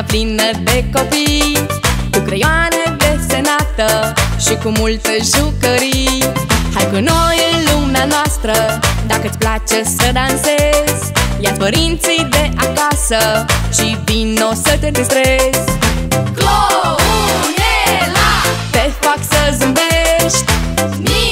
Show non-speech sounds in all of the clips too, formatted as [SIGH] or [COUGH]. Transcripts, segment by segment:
lumea plină de copii Cu creioane desenată Și cu multe jucării Hai cu noi în lumea noastră Dacă-ți place să dansezi ia părinții de acasă Și vino să te distrezi Clounela Te fac să zâmbești Mie!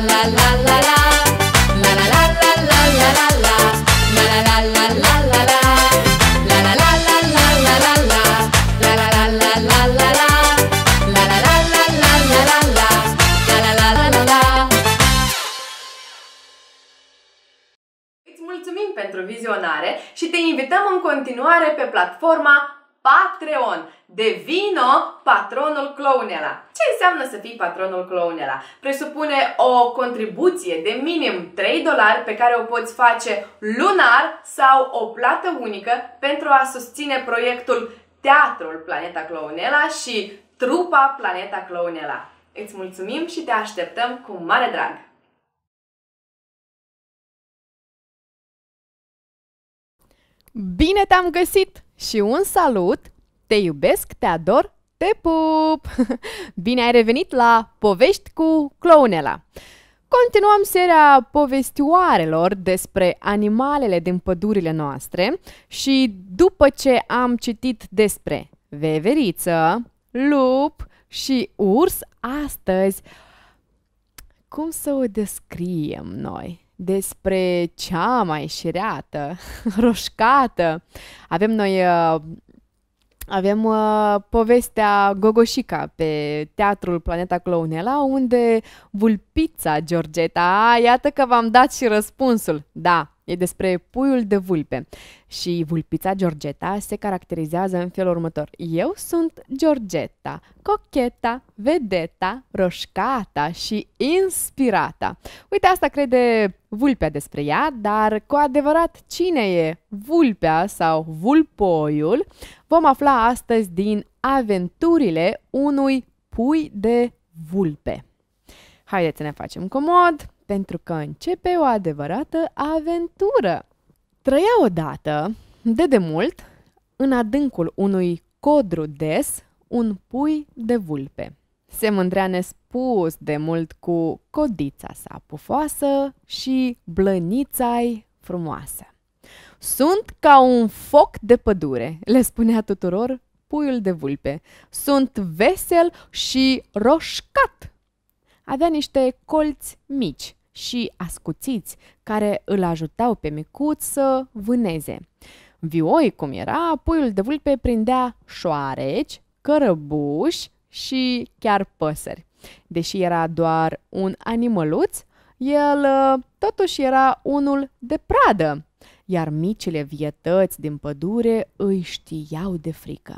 Mulțumim pentru vizionare și te invităm în continuare pe platforma Patreon. Devino patronul Clownela. Ce înseamnă să fii patronul Clownela? Presupune o contribuție de minim 3 dolari pe care o poți face lunar sau o plată unică pentru a susține proiectul Teatrul Planeta Clownela și trupa Planeta Clownela. Îți mulțumim și te așteptăm cu mare drag! Bine te-am găsit și un salut! Te iubesc, te ador, te pup! [LAUGHS] Bine ai revenit la Povești cu Clownela! Continuăm seria povestioarelor despre animalele din pădurile noastre și după ce am citit despre veveriță, lup și urs, astăzi cum să o descriem noi? despre cea mai șireată, [LAUGHS] roșcată. Avem noi uh, avem uh, povestea Gogoșica pe Teatrul Planeta Clownela, unde vulpița Georgeta, iată că v-am dat și răspunsul. Da, E despre puiul de vulpe și vulpița Georgeta se caracterizează în felul următor. Eu sunt Georgeta, cocheta, vedeta, roșcata și inspirata. Uite, asta crede vulpea despre ea, dar cu adevărat cine e vulpea sau vulpoiul vom afla astăzi din aventurile unui pui de vulpe. Haideți să ne facem comod, pentru că începe o adevărată aventură. Trăia odată, de demult, în adâncul unui codru des, un pui de vulpe. Se mândrea nespus de mult cu codița sa pufoasă și blănița-i frumoasă. Sunt ca un foc de pădure, le spunea tuturor puiul de vulpe. Sunt vesel și roșcat. Avea niște colți mici, și ascuțiți care îl ajutau pe micuț să vâneze. Vioi cum era, puiul de vulpe prindea șoareci, cărăbuși și chiar păsări. Deși era doar un animăluț, el totuși era unul de pradă, iar micile vietăți din pădure îi știau de frică.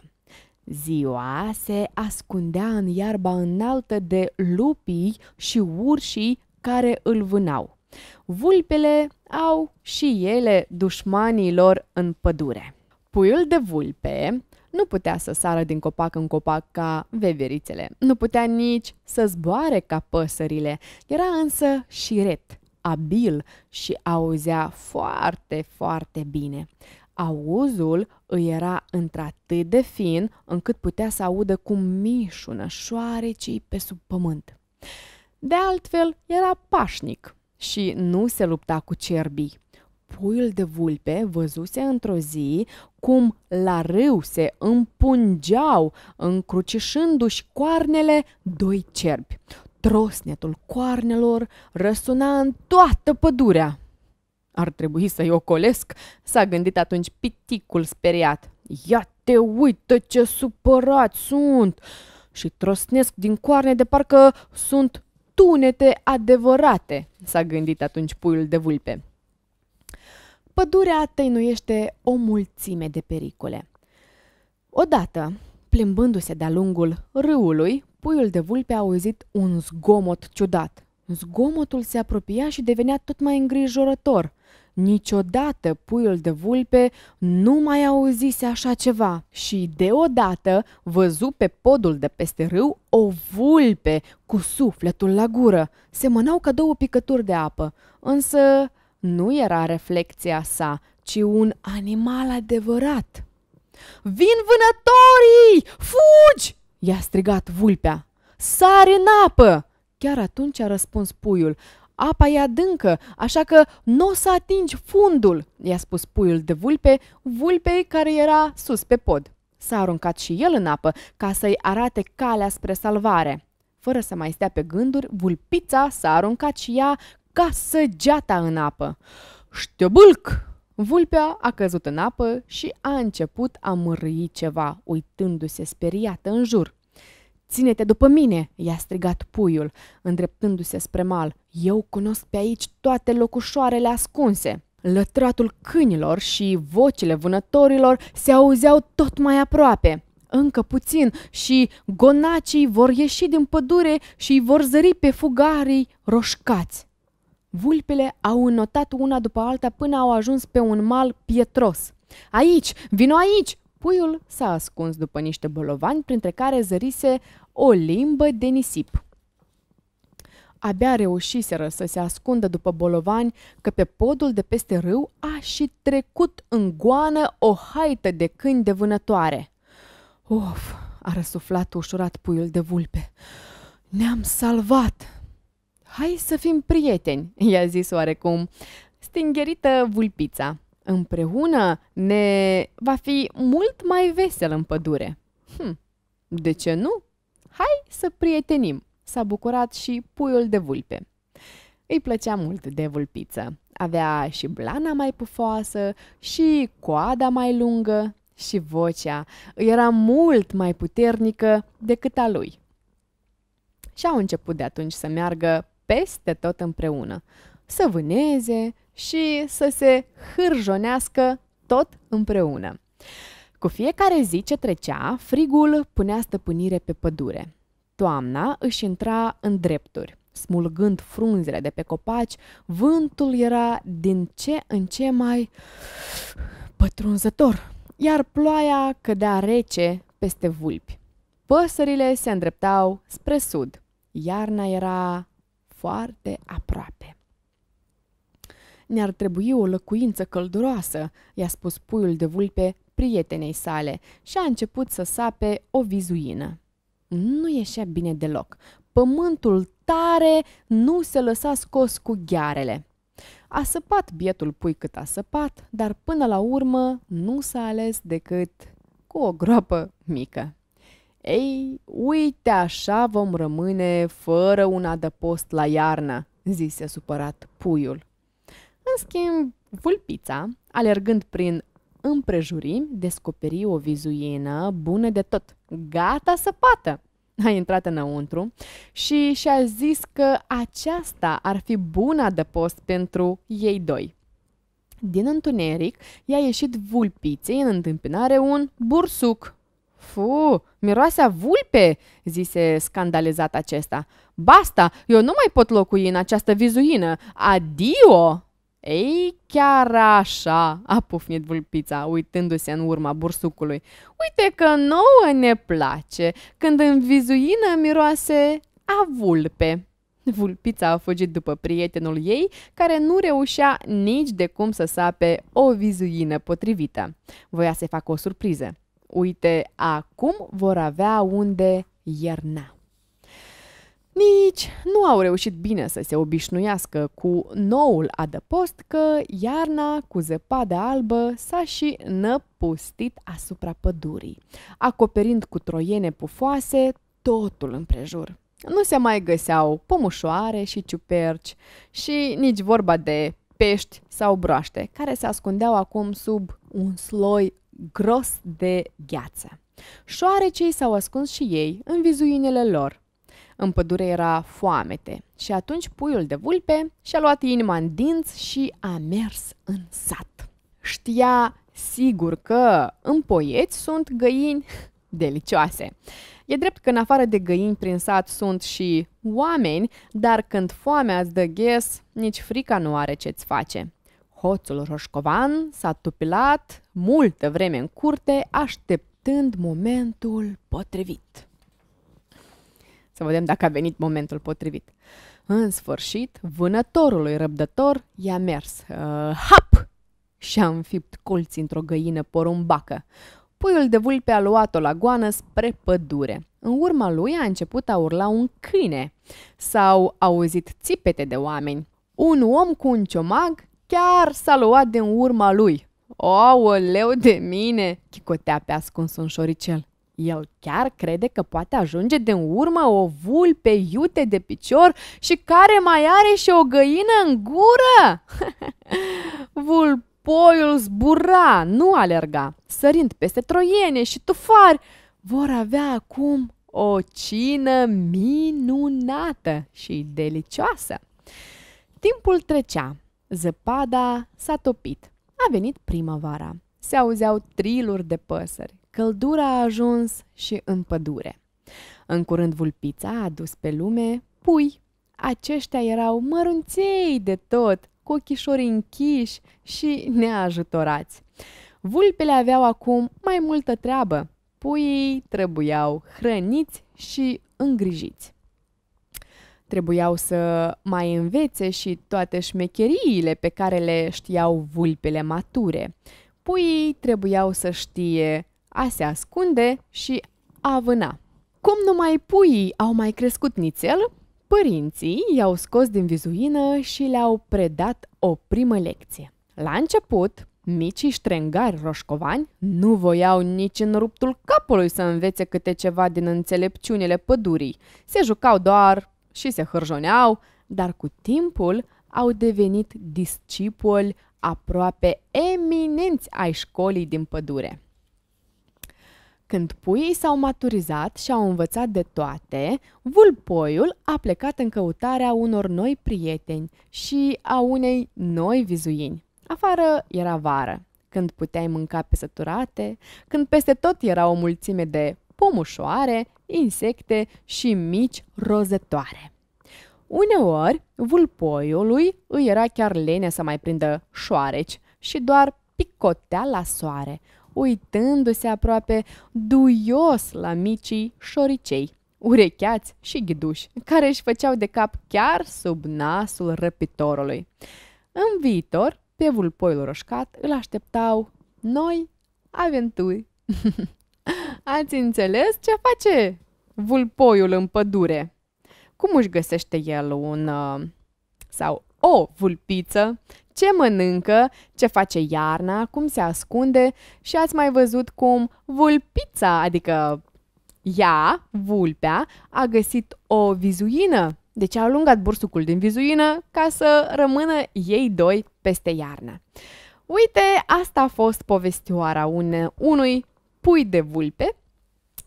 Ziua se ascundea în iarba înaltă de lupii și urșii care îl vânau. Vulpele au și ele dușmanii lor în pădure. Puiul de vulpe nu putea să sară din copac în copac ca veverițele, nu putea nici să zboare ca păsările, era însă șiret, abil și auzea foarte, foarte bine. Auzul îi era într-atât de fin încât putea să audă cum mișună șoarecii pe sub pământ. De altfel, era pașnic și nu se lupta cu cerbii. Puiul de vulpe văzuse într-o zi cum la râu se împungeau, încrucișându-și coarnele, doi cerbi. Trosnetul coarnelor răsuna în toată pădurea. Ar trebui să-i ocolesc, s-a gândit atunci piticul speriat. Ia te uită ce supărați sunt! Și trosnesc din coarne de parcă sunt tunete adevărate, s-a gândit atunci puiul de vulpe. Pădurea tăinuiește o mulțime de pericole. Odată, plimbându-se de-a lungul râului, puiul de vulpe a auzit un zgomot ciudat. Zgomotul se apropia și devenea tot mai îngrijorător – Niciodată puiul de vulpe nu mai auzise așa ceva și deodată văzu pe podul de peste râu o vulpe cu sufletul la gură. Semănau ca două picături de apă, însă nu era reflecția sa, ci un animal adevărat. Vin vânătorii! Fugi! i-a strigat vulpea. Sare în apă! Chiar atunci a răspuns puiul. Apa e adâncă, așa că nu o să atingi fundul, i-a spus puiul de vulpe, vulpei care era sus pe pod. S-a aruncat și el în apă ca să-i arate calea spre salvare. Fără să mai stea pe gânduri, vulpița s-a aruncat și ea ca săgeata în apă. Ștebâlc! Vulpea a căzut în apă și a început a mârâi ceva, uitându-se speriată în jur. Ține-te după mine!" i-a strigat puiul, îndreptându-se spre mal. Eu cunosc pe aici toate locușoarele ascunse. Lătratul câinilor și vocile vânătorilor se auzeau tot mai aproape. Încă puțin și gonacii vor ieși din pădure și îi vor zări pe fugarii roșcați. Vulpele au înotat una după alta până au ajuns pe un mal pietros. Aici! Vino aici! Puiul s-a ascuns după niște bolovani, printre care zărise o limbă de nisip. Abia reușiseră să se ascundă după bolovani că pe podul de peste râu a și trecut în goană o haită de câini de vânătoare. Of, a răsuflat ușurat puiul de vulpe. Ne-am salvat! Hai să fim prieteni, i-a zis oarecum, stingherită vulpița. Împreună ne va fi mult mai vesel în pădure. Hm, de ce nu? Hai să prietenim! s-a bucurat și puiul de vulpe. Îi plăcea mult de vulpiță. Avea și blana mai pufoasă, și coada mai lungă, și vocea era mult mai puternică decât a lui. Și au început de atunci să meargă peste tot împreună, să vâneze și să se hârjonească tot împreună. Cu fiecare zi ce trecea, frigul punea stăpânire pe pădure. Toamna își intra în drepturi. Smulgând frunzele de pe copaci, vântul era din ce în ce mai pătrunzător, iar ploaia cădea rece peste vulpi. Păsările se îndreptau spre sud. Iarna era foarte aproape. Ne-ar trebui o locuință călduroasă, i-a spus puiul de vulpe prietenei sale și a început să sape o vizuină nu ieșea bine deloc. Pământul tare nu se lăsa scos cu ghearele. A săpat bietul pui cât a săpat, dar până la urmă nu s-a ales decât cu o groapă mică. Ei, uite așa vom rămâne fără un adăpost la iarnă, zise supărat puiul. În schimb, vulpița, alergând prin împrejurim, descoperi o vizuină bună de tot, gata săpată a intrat înăuntru și și-a zis că aceasta ar fi buna de post pentru ei doi. Din întuneric i-a ieșit vulpiței în întâmpinare un bursuc. Fu, miroase vulpe, zise scandalizat acesta. Basta, eu nu mai pot locui în această vizuină. Adio! Ei, chiar așa, a pufnit vulpița, uitându-se în urma bursucului. Uite că nouă ne place, când în vizuină miroase a vulpe. Vulpița a fugit după prietenul ei, care nu reușea nici de cum să sape o vizuină potrivită. Voia să facă o surpriză. Uite, acum vor avea unde ierna. Nici nu au reușit bine să se obișnuiască cu noul adăpost că iarna cu zăpada albă s-a și năpustit asupra pădurii, acoperind cu troiene pufoase totul împrejur. Nu se mai găseau pomușoare și ciuperci și nici vorba de pești sau broaște, care se ascundeau acum sub un sloi gros de gheață. Șoarecii s-au ascuns și ei în vizuinele lor, în pădure era foamete și atunci puiul de vulpe și-a luat inima în dinți și a mers în sat. Știa sigur că în poieți sunt găini [LAUGHS] delicioase. E drept că în afară de găini prin sat sunt și oameni, dar când foamea îți dă ghes, nici frica nu are ce-ți face. Hoțul Roșcovan s-a tupilat multă vreme în curte, așteptând momentul potrivit. Să vedem dacă a venit momentul potrivit. În sfârșit, vânătorului răbdător i-a mers. Uh, hap! Și-a înfipt colți într-o găină porumbacă. Puiul de vulpe a luat-o la goană spre pădure. În urma lui a început a urla un câine. S-au auzit țipete de oameni. Un om cu un ciomag chiar s-a luat în urma lui. leu de mine, chicotea pe ascuns un șoricel. El chiar crede că poate ajunge din urmă o vulpe iute de picior și care mai are și o găină în gură? [LAUGHS] Vulpoiul zbura, nu alerga, sărind peste troiene și tufari. Vor avea acum o cină minunată și delicioasă. Timpul trecea, zăpada s-a topit, a venit primăvara. Se auzeau triluri de păsări, căldura a ajuns și în pădure. În curând vulpița a adus pe lume pui. Aceștia erau mărunței de tot, cu ochișori închiși și neajutorați. Vulpele aveau acum mai multă treabă. Puii trebuiau hrăniți și îngrijiți. Trebuiau să mai învețe și toate șmecheriile pe care le știau vulpele mature. Puii trebuiau să știe a se ascunde și a vâna. Cum numai puii au mai crescut nițel, părinții i-au scos din vizuină și le-au predat o primă lecție. La început, micii ștrengari roșcovani nu voiau nici în ruptul capului să învețe câte ceva din înțelepciunile pădurii. Se jucau doar și se hârjoneau, dar cu timpul au devenit discipoli aproape eminenți ai școlii din pădure. Când puii s-au maturizat și au învățat de toate, vulpoiul a plecat în căutarea unor noi prieteni și a unei noi vizuini. Afară era vară, când puteai mânca pe săturate, când peste tot era o mulțime de pomușoare, insecte și mici rozătoare. Uneori, vulpoiului îi era chiar lene să mai prindă șoareci și doar picotea la soare – uitându-se aproape duios la micii șoricei, urecheați și ghiduși, care își făceau de cap chiar sub nasul răpitorului. În viitor, pe vulpoiul roșcat îl așteptau noi aventuri. [LAUGHS] Ați înțeles ce face vulpoiul în pădure? Cum își găsește el un uh, sau o vulpiță ce mănâncă, ce face iarna, cum se ascunde și ați mai văzut cum vulpița, adică ea, vulpea, a găsit o vizuină. Deci a alungat bursucul din vizuină ca să rămână ei doi peste iarnă. Uite, asta a fost povestioara une, unui pui de vulpe,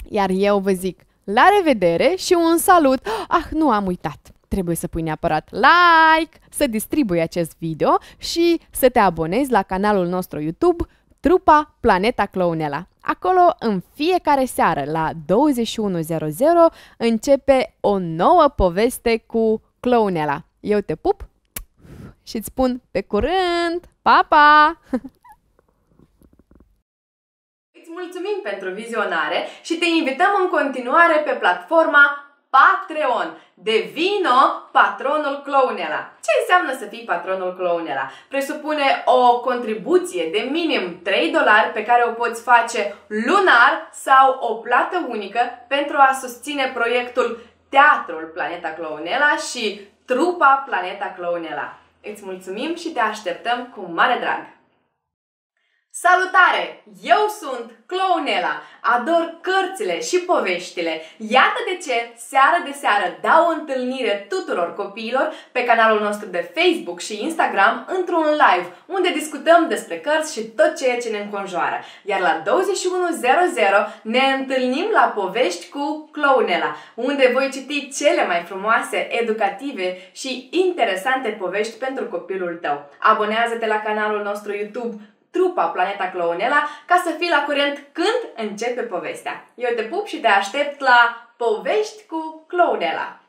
iar eu vă zic la revedere și un salut! Ah, nu am uitat! trebuie să pui neapărat like, să distribui acest video și să te abonezi la canalul nostru YouTube trupa Planeta Clownela. Acolo, în fiecare seară, la 21.00, începe o nouă poveste cu Clownela. Eu te pup și îți spun pe curând! Pa, pa! Îți mulțumim pentru vizionare și te invităm în continuare pe platforma Patreon. Devino patronul Clownela. Ce înseamnă să fii patronul Clownela? Presupune o contribuție de minim 3 dolari pe care o poți face lunar sau o plată unică pentru a susține proiectul Teatrul Planeta Clownela și trupa Planeta Clownela. Îți mulțumim și te așteptăm cu mare drag! Salutare! Eu sunt Clownela, ador cărțile și poveștile. Iată de ce, seară de seară, dau o întâlnire tuturor copiilor pe canalul nostru de Facebook și Instagram într-un live, unde discutăm despre cărți și tot ceea ce ne înconjoară. Iar la 21.00 ne întâlnim la povești cu Clownela, unde voi citi cele mai frumoase, educative și interesante povești pentru copilul tău. Abonează-te la canalul nostru YouTube trupa Planeta Clownela ca să fii la curent când începe povestea. Eu te pup și te aștept la Povești cu Clownela!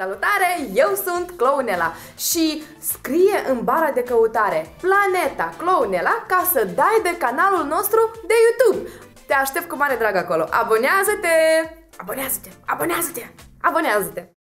Salutare, eu sunt Clownela și scrie în bara de căutare Planeta Clownela ca să dai de canalul nostru de YouTube. Te aștept cu mare drag acolo. Abonează-te! Abonează-te! Abonează-te! Abonează-te!